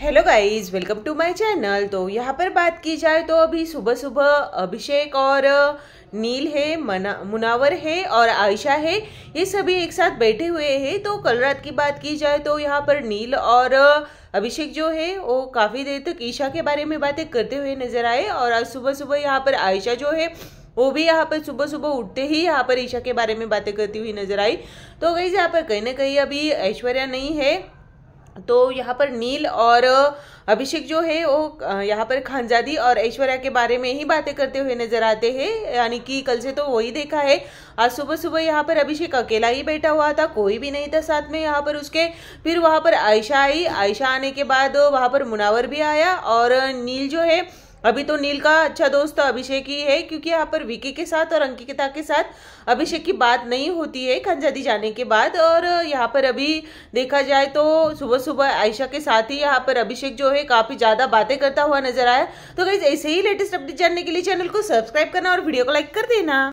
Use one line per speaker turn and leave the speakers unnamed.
hello guys welcome to my channel तो यहाँ पर बात की जाए तो अभी सुबह सुबह अभिषेक और नील है मना मुनावर है और आयशा है ये सभी एक साथ बैठे हुए हैं तो कल रात की बात की जाए तो यहाँ पर नील और अभिषेक जो है वो काफ़ी देर तक ईशा के बारे में बातें करते हुए नजर आए और आज सुबह सुबह यहाँ पर आयशा जो है वो भी यहाँ पर सुबह सुबह उठते ही यहाँ पर ईशा के बारे में बातें करती हुई नजर आई तो गई यहाँ पर कहीं ना कहीं अभी ऐश्वर्या नहीं है तो यहाँ पर नील और अभिषेक जो है वो यहाँ पर खानजादी और ऐश्वर्या के बारे में ही बातें करते हुए नजर आते हैं यानी कि कल से तो वही देखा है आज सुबह सुबह यहाँ पर अभिषेक अकेला ही बैठा हुआ था कोई भी नहीं था साथ में यहाँ पर उसके फिर वहाँ पर आयशा आई आयशा आने के बाद वहाँ पर मुनावर भी आया और नील जो है अभी तो नील का अच्छा दोस्त अभिषेक ही है क्योंकि यहाँ पर विकी के साथ और अंकिता के साथ अभिषेक की बात नहीं होती है खंजादी जाने के बाद और यहाँ पर अभी देखा जाए तो सुबह सुबह आयशा के साथ ही यहाँ पर अभिषेक जो है काफ़ी ज़्यादा बातें करता हुआ नजर आया तो कहीं ऐसे ही लेटेस्ट अपडेट जानने के लिए चैनल को सब्सक्राइब करना और वीडियो को लाइक कर देना